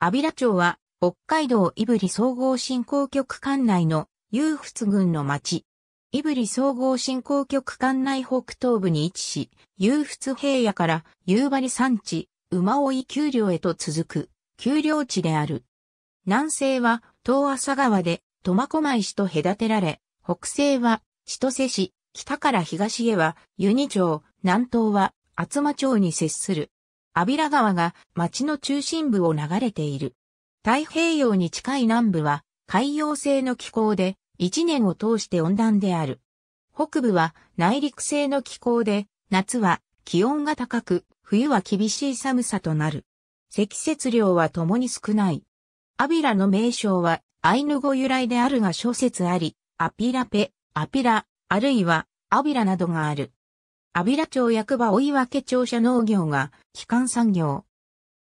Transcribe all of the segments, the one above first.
安平町は、北海道胆振総合振興局管内の有仏郡の町。胆振総合振興局管内北東部に位置し、有仏平野から夕張山地、馬追丘陵へと続く、丘陵地である。南西は、東浅川で、苫小牧市と隔てられ、北西は、千歳市、北から東へは、湯二町、南東は、厚真町に接する。アビラ川が町の中心部を流れている。太平洋に近い南部は海洋性の気候で一年を通して温暖である。北部は内陸性の気候で夏は気温が高く冬は厳しい寒さとなる。積雪量は共に少ない。アビラの名称はアイヌ語由来であるが諸説あり、アピラペ、アピラ、あるいはアビラなどがある。安平町役場追分庁舎農業が基幹産業。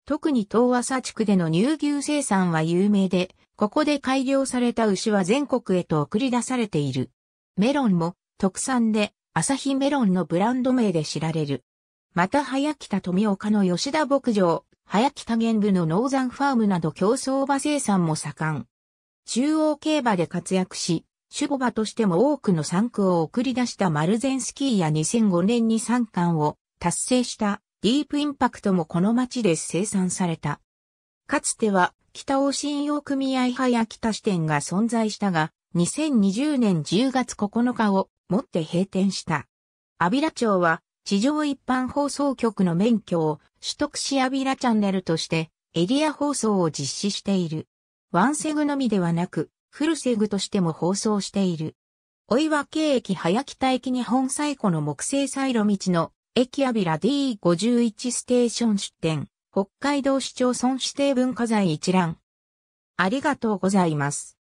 特に東和佐地区での乳牛生産は有名で、ここで改良された牛は全国へと送り出されている。メロンも特産で、朝日メロンのブランド名で知られる。また早北富岡の吉田牧場、早北玄武のノーザンファームなど競走馬生産も盛ん。中央競馬で活躍し、シュボバとしても多くの産区を送り出したマルゼンスキーや2005年に産冠を達成したディープインパクトもこの町で生産された。かつては北欧信用組合派や北支店が存在したが、2020年10月9日をもって閉店した。アビラ町は地上一般放送局の免許を取得しアビラチャンネルとしてエリア放送を実施している。ワンセグのみではなく、フルセグとしても放送している。お岩系駅早北駅日本最古の木製サイロ道の駅アビラ D51 ステーション出店、北海道市町村指定文化財一覧。ありがとうございます。